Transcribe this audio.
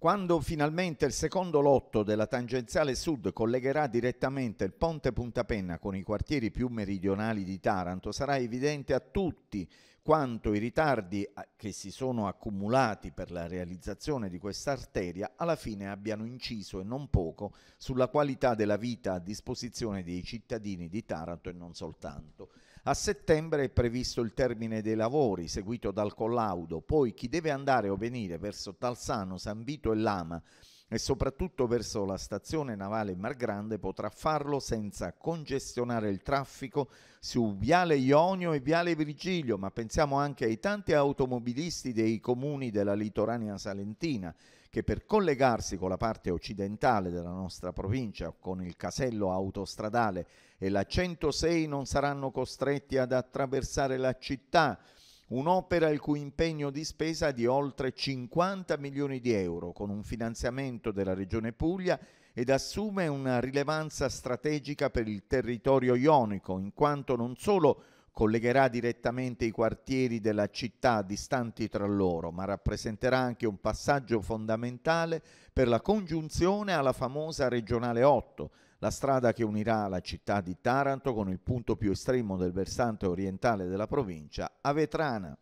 Quando finalmente il secondo lotto della tangenziale sud collegherà direttamente il ponte Punta Penna con i quartieri più meridionali di Taranto, sarà evidente a tutti quanto i ritardi eh, che si sono accumulati per la realizzazione di questa arteria alla fine abbiano inciso e non poco sulla qualità della vita a disposizione dei cittadini di Taranto e non soltanto. A settembre è previsto il termine dei lavori, seguito dal collaudo, poi chi deve andare o venire verso Talsano, San Vito e Lama e soprattutto verso la stazione navale Mar Grande potrà farlo senza congestionare il traffico su Viale Ionio e Viale Virgilio, ma pensiamo anche ai tanti automobilisti dei comuni della litoranea salentina che per collegarsi con la parte occidentale della nostra provincia, con il casello autostradale e la 106 non saranno costretti ad attraversare la città, Un'opera il cui impegno di spesa è di oltre 50 milioni di euro, con un finanziamento della Regione Puglia ed assume una rilevanza strategica per il territorio ionico, in quanto non solo collegherà direttamente i quartieri della città distanti tra loro, ma rappresenterà anche un passaggio fondamentale per la congiunzione alla famosa Regionale 8, la strada che unirà la città di Taranto con il punto più estremo del versante orientale della provincia, Avetrana.